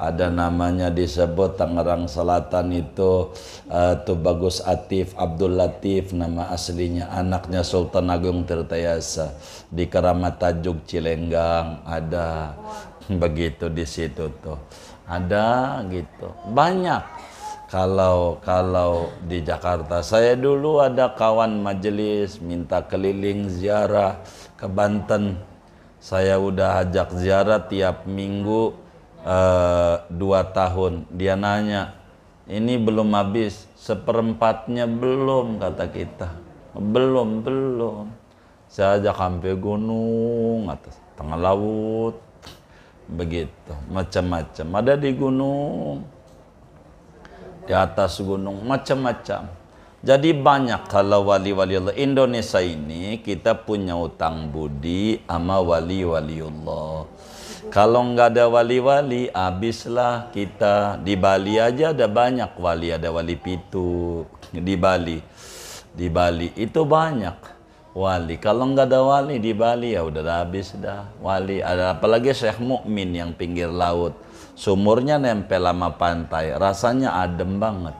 ada namanya disebut Tangerang Selatan itu uh, eh, tuh bagus Atif Abdul Latif nama aslinya anaknya Sultan Agung Tirtayasa di Keramat Tajuk Cilenggang ada begitu di situ tuh ada gitu banyak kalau kalau di Jakarta saya dulu ada kawan majelis minta keliling ziarah ke Banten saya udah ajak ziarah tiap minggu eh, dua tahun dia nanya ini belum habis seperempatnya belum kata kita belum belum saya ajak sampai gunung atas tengah laut begitu macam-macam ada di gunung di atas gunung, macam-macam. Jadi banyak kalau wali-wali Allah. Indonesia ini kita punya utang budi sama wali-wali Allah. Kalau nggak ada wali-wali, habislah kita. Di Bali aja ada banyak wali. Ada wali pitu di Bali. Di Bali itu banyak wali. Kalau nggak ada wali di Bali ya udah habis dah wali. Ada apalagi Syekh Mukmin yang pinggir laut sumurnya nempel sama pantai rasanya adem banget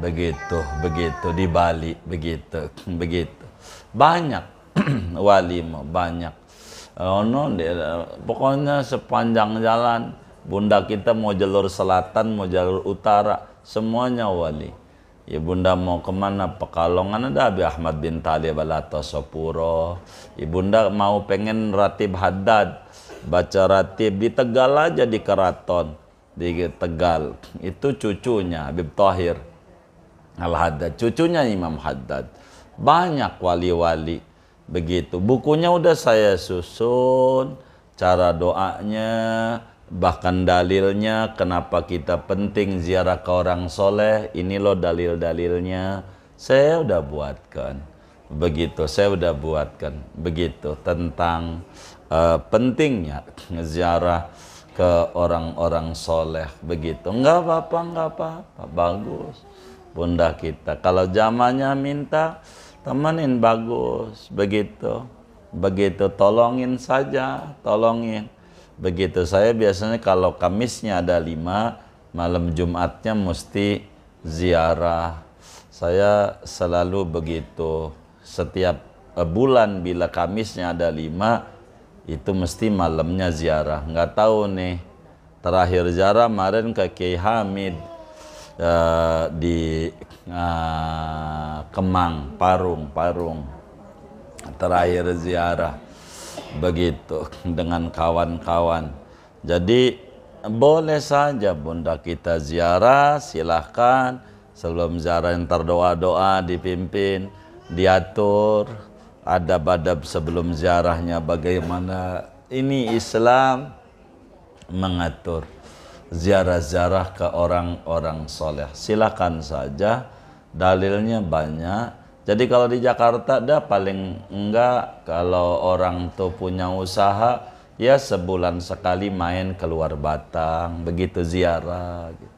begitu begitu di Bali begitu begitu banyak wali mau banyak oh, no, pokoknya sepanjang jalan bunda kita mau jalur selatan mau jalur utara semuanya wali Ya bunda mau kemana Pekalongan ada Abi Ahmad bin Talib Alato Sopuro. Ibunda ya, mau pengen Ratib Hadad baca ratib di Tegal aja di Keraton di Tegal itu cucunya Habib Tahir Al Haddad cucunya Imam Haddad banyak wali-wali begitu bukunya udah saya susun cara doanya bahkan dalilnya kenapa kita penting ziarah ke orang soleh ini loh dalil-dalilnya saya udah buatkan begitu saya sudah buatkan begitu tentang uh, pentingnya ziarah ke orang-orang soleh begitu nggak apa-apa nggak apa-apa bagus bunda kita kalau zamannya minta temenin bagus begitu begitu tolongin saja tolongin begitu saya biasanya kalau Kamisnya ada lima malam Jumatnya mesti ziarah saya selalu begitu setiap eh, bulan bila Kamisnya ada lima itu mesti malamnya ziarah nggak tahu nih terakhir ziarah kemarin ke Kiai Hamid uh, di uh, Kemang Parung Parung terakhir ziarah begitu dengan kawan-kawan jadi boleh saja bunda kita ziarah silahkan sebelum ziarah yang terdoa doa dipimpin diatur adab-adab sebelum ziarahnya bagaimana ini Islam mengatur ziarah-ziarah ke orang-orang soleh silakan saja dalilnya banyak jadi kalau di Jakarta dah paling enggak kalau orang tuh punya usaha ya sebulan sekali main keluar Batang begitu ziarah gitu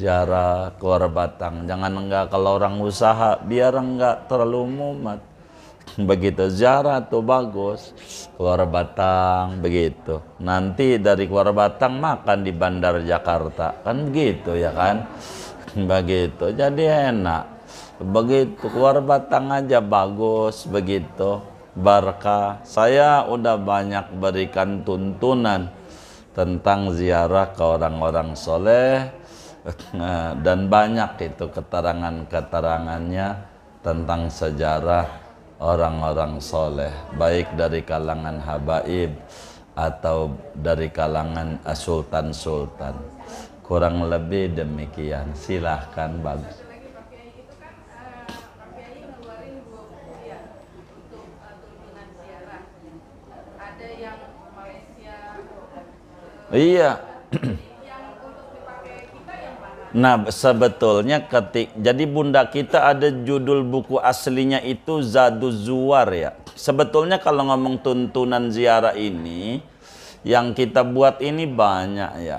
jarak keluar batang jangan enggak kalau orang usaha biar enggak terlalu mumet begitu jarak tuh bagus keluar batang begitu nanti dari keluar batang makan di bandar Jakarta kan begitu ya kan begitu jadi enak begitu keluar batang aja bagus begitu barkah saya udah banyak berikan tuntunan tentang ziarah ke orang-orang soleh Nah, dan banyak itu keterangan-keterangannya tentang sejarah orang-orang soleh baik dari kalangan habaib atau dari kalangan sultan-sultan kurang lebih demikian silahkan bagus eh, Iya. Nah, sebetulnya ketik. Jadi bunda kita ada judul buku aslinya itu Zaduz Zuwar ya. Sebetulnya kalau ngomong tuntunan ziarah ini yang kita buat ini banyak ya.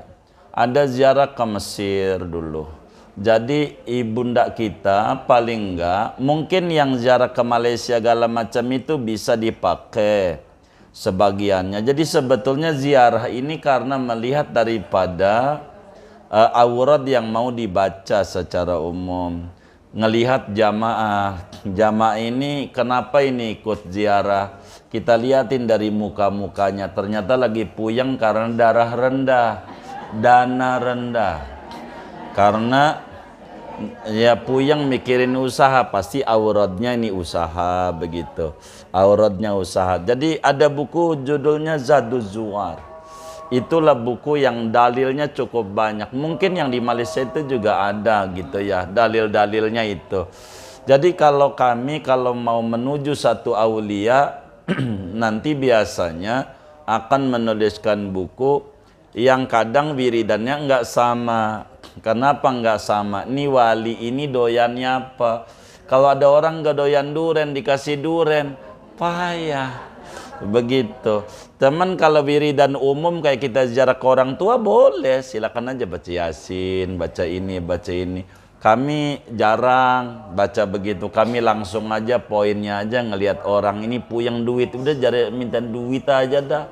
Ada ziarah ke Mesir dulu. Jadi ibunda kita paling enggak mungkin yang ziarah ke Malaysia segala macam itu bisa dipakai sebagiannya. Jadi sebetulnya ziarah ini karena melihat daripada uh, aurat yang mau dibaca secara umum ngelihat jamaah jamaah ini kenapa ini ikut ziarah kita liatin dari muka-mukanya ternyata lagi puyeng karena darah rendah dana rendah karena ya puyeng mikirin usaha pasti auratnya ini usaha begitu auratnya usaha jadi ada buku judulnya Zaduz itulah buku yang dalilnya cukup banyak. Mungkin yang di Malaysia itu juga ada gitu ya, dalil-dalilnya itu. Jadi kalau kami kalau mau menuju satu aulia nanti biasanya akan menuliskan buku yang kadang wiridannya nggak sama. Kenapa nggak sama? Ini wali ini doyannya apa? Kalau ada orang nggak doyan duren dikasih duren, payah Begitu. Teman kalau wiridan umum kayak kita sejarah ke orang tua boleh, silakan aja baca Yasin, baca ini, baca ini. Kami jarang baca begitu. Kami langsung aja poinnya aja ngelihat orang ini puyeng duit, udah jari minta duit aja dah.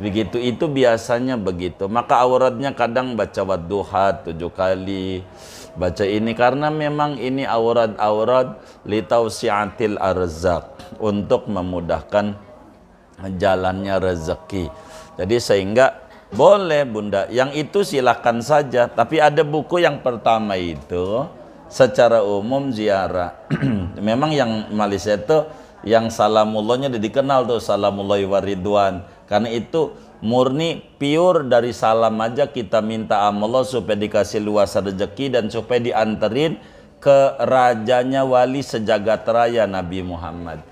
Begitu itu biasanya begitu. Maka auratnya kadang baca wadduha tujuh kali baca ini karena memang ini aurat-aurat litausiatil arzak untuk memudahkan jalannya rezeki. Jadi sehingga boleh Bunda, yang itu silahkan saja. Tapi ada buku yang pertama itu secara umum ziarah. Memang yang Malaysia itu yang salamullahnya udah dikenal tuh salamullahi waridwan. Karena itu murni pure dari salam aja kita minta Allah supaya dikasih luas rezeki dan supaya dianterin ke rajanya wali sejagat raya Nabi Muhammad.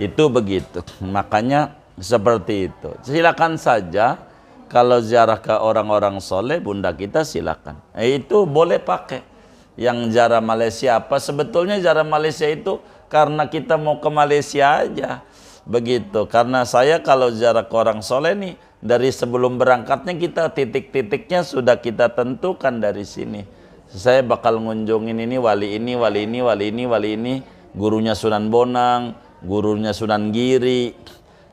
Itu begitu. Makanya seperti itu. Silakan saja kalau ziarah ke orang-orang soleh, bunda kita silakan. Eh, itu boleh pakai. Yang ziarah Malaysia apa? Sebetulnya ziarah Malaysia itu karena kita mau ke Malaysia aja. Begitu. Karena saya kalau ziarah ke orang soleh nih, dari sebelum berangkatnya kita titik-titiknya sudah kita tentukan dari sini. Saya bakal ngunjungin ini wali ini, wali ini, wali ini, wali ini, gurunya Sunan Bonang, gurunya Sunan Giri,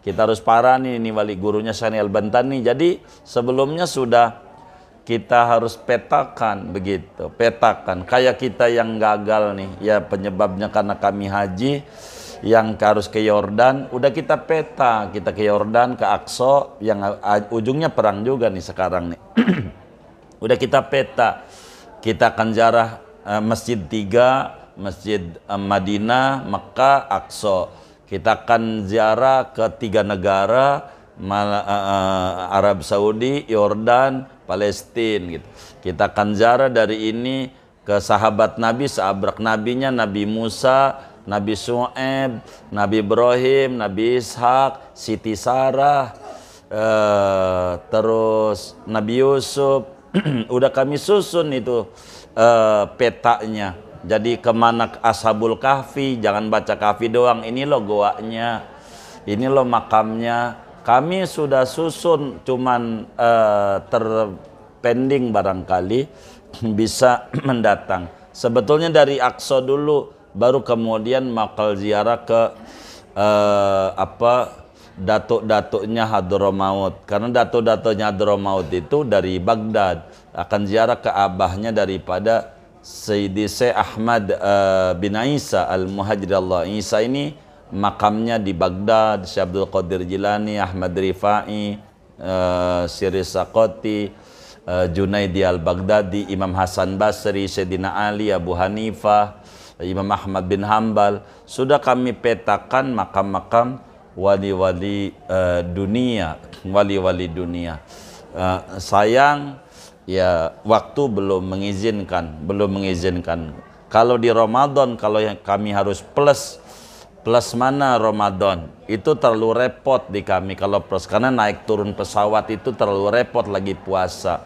kita harus parah nih, ini wali gurunya Sani Al-Bantani. Jadi sebelumnya sudah kita harus petakan begitu, petakan. Kayak kita yang gagal nih, ya penyebabnya karena kami haji, yang harus ke Yordan, udah kita peta, kita ke Yordan, ke Aqsa, yang ujungnya perang juga nih sekarang nih. udah kita peta, kita akan jarah eh, Masjid Tiga, Masjid eh, Madinah, Mekah, Aqsa kita akan ziarah ke tiga negara, eh, eh, Arab Saudi, Yordan, Palestina gitu. Kita akan ziarah dari ini ke sahabat Nabi, sahabat nabinya Nabi Musa, Nabi Su'eb, Nabi Ibrahim, Nabi Ishak, Siti Sarah, uh, terus Nabi Yusuf. Udah kami susun itu uh, petanya jadi kemana ashabul kahfi jangan baca kahfi doang ini lo goanya ini lo makamnya kami sudah susun cuman uh, terpending barangkali bisa mendatang sebetulnya dari Aqsa dulu baru kemudian makal ziarah ke uh, apa datuk-datuknya Hadramaut karena datuk-datuknya Hadramaut itu dari Baghdad akan ziarah ke abahnya daripada Sayyidi Syekh Ahmad uh, bin Isa Al-Muhajir Allah Isa ini makamnya di Baghdad, Syekh Abdul Qadir Jilani, Ahmad Rifai, uh, eh, Siri Sakoti, uh, eh, Junaidi Al-Baghdadi, Imam Hasan Basri, Sayyidina Ali, Abu Hanifah, Imam Ahmad bin Hambal. Sudah kami petakan makam-makam wali-wali uh, dunia, wali-wali dunia. Uh, sayang ya waktu belum mengizinkan, belum mengizinkan. Kalau di Ramadan, kalau yang kami harus plus, plus mana Ramadan? Itu terlalu repot di kami kalau plus, karena naik turun pesawat itu terlalu repot lagi puasa.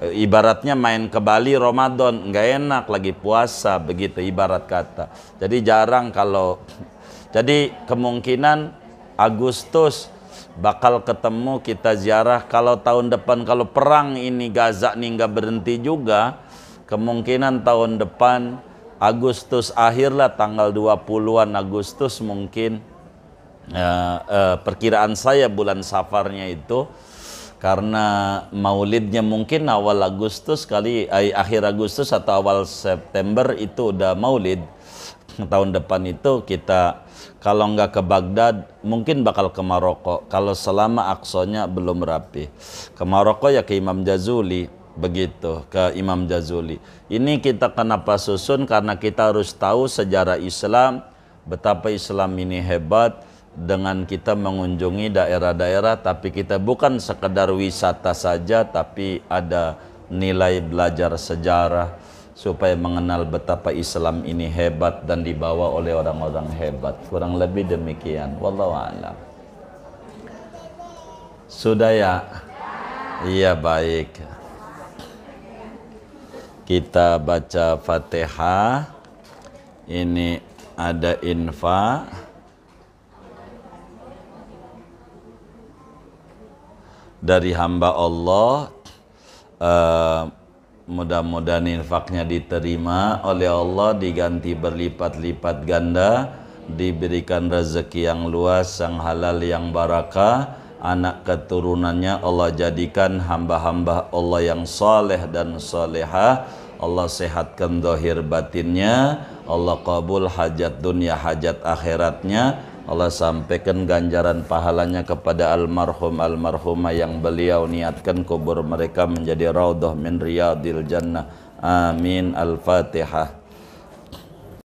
E, ibaratnya main ke Bali Ramadan, nggak enak lagi puasa, begitu ibarat kata. Jadi jarang kalau, jadi kemungkinan Agustus bakal ketemu kita ziarah kalau tahun depan kalau perang ini Gaza nih nggak berhenti juga kemungkinan tahun depan Agustus akhirlah tanggal 20-an Agustus mungkin uh, uh, perkiraan saya bulan safarnya itu karena maulidnya mungkin awal Agustus kali eh, akhir Agustus atau awal September itu udah maulid tahun depan itu kita kalau nggak ke Baghdad, mungkin bakal ke Maroko. Kalau selama aksonya belum rapi. Ke Maroko ya ke Imam Jazuli. Begitu, ke Imam Jazuli. Ini kita kenapa susun? Karena kita harus tahu sejarah Islam, betapa Islam ini hebat, dengan kita mengunjungi daerah-daerah tapi kita bukan sekedar wisata saja tapi ada nilai belajar sejarah supaya mengenal betapa Islam ini hebat dan dibawa oleh orang-orang hebat. Kurang lebih demikian. Wallahu a'lam. Sudah ya? Iya baik. Kita baca Fatihah. Ini ada infa. Dari hamba Allah uh, Mudah-mudahan infaknya diterima oleh Allah diganti berlipat-lipat ganda, diberikan rezeki yang luas, sang halal yang barakah, anak keturunannya Allah jadikan hamba-hamba Allah yang saleh dan salehah. Allah sehatkan dohir batinnya, Allah kabul hajat dunia, hajat akhiratnya, Allah sampaikan ganjaran pahalanya kepada almarhum almarhumah yang beliau niatkan kubur mereka menjadi raudhah min riyadil jannah amin al-fatihah